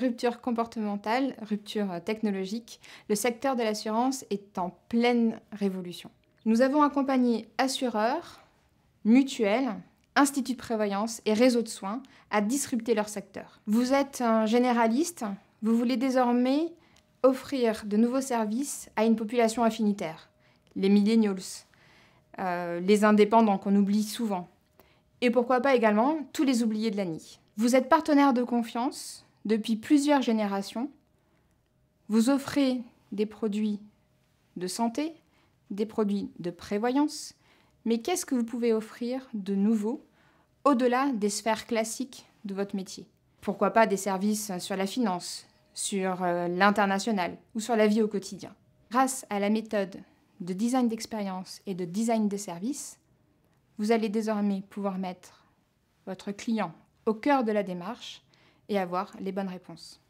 Rupture comportementale, rupture euh, technologique, le secteur de l'assurance est en pleine révolution. Nous avons accompagné assureurs, mutuelles, instituts de prévoyance et réseaux de soins à disrupter leur secteur. Vous êtes un généraliste, vous voulez désormais offrir de nouveaux services à une population affinitaire, les millennials, euh, les indépendants qu'on oublie souvent, et pourquoi pas également tous les oubliés de la NI. Vous êtes partenaire de confiance depuis plusieurs générations, vous offrez des produits de santé, des produits de prévoyance, mais qu'est-ce que vous pouvez offrir de nouveau au-delà des sphères classiques de votre métier Pourquoi pas des services sur la finance, sur euh, l'international ou sur la vie au quotidien Grâce à la méthode de design d'expérience et de design de service, vous allez désormais pouvoir mettre votre client au cœur de la démarche et avoir les bonnes réponses.